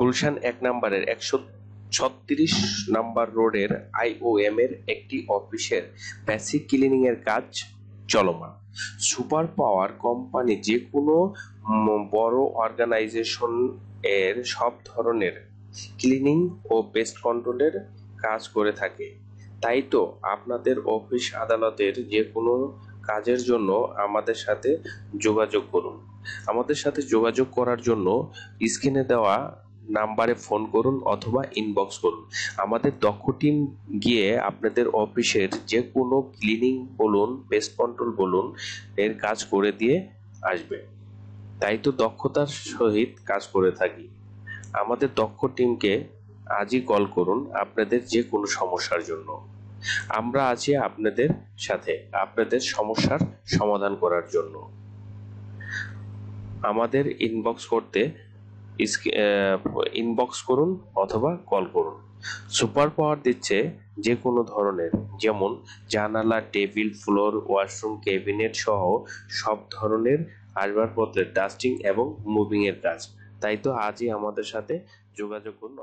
গুলশান এক নম্বরের একশো ছত্রিশ নাম্বার রোডের আইওএম এর একটি অফিসের বেসিক ক্লিনিং এর কাজ চলমান সুপার পাওয়ার কোম্পানি যে কোনো বড় অর্গানাইজেশন এর সব ধরনের ক্লিনিং ও পেস্ট কন্ট্রোলের কাজ করে থাকে তাই তো আপনাদের অফিস আদালতের যে কোনো কাজের জন্য আমাদের সাথে যোগাযোগ করুন আমাদের সাথে যোগাযোগ করার জন্য স্ক্রিনে দেওয়া নাম্বারে ফোন করুন অথবা ইনবক্স করুন আমাদের দক্ষ টিম গিয়ে আপনাদের অফিসের যে কোনো ক্লিনিং বলুন পেস্ট কন্ট্রোল বলুন এর কাজ করে দিয়ে আসবে তাই তো দক্ষতার সহিত কাজ করে থাকি আমাদের দক্ষ টিমকে আজই কল করুন আপনাদের যে কোনো সমস্যার জন্য আমরা আছি আপনাদের সাথে আপনাদের সমস্যার সমাধান করার জন্য আমাদের ইনবক্স করতে ইনবক্স করুন অথবা কল করুন সুপার পাওয়ার দিচ্ছে যে কোনো ধরনের যেমন জানালা টেবিল ফ্লোর ওয়াশরুম ক্যাবিনেট সহ সব ধরনের আসবাবপত্রের ডাস্টিং এবং মুভিংয়ের কাজ তাই তো আজই আমাদের সাথে যোগাযোগ করুন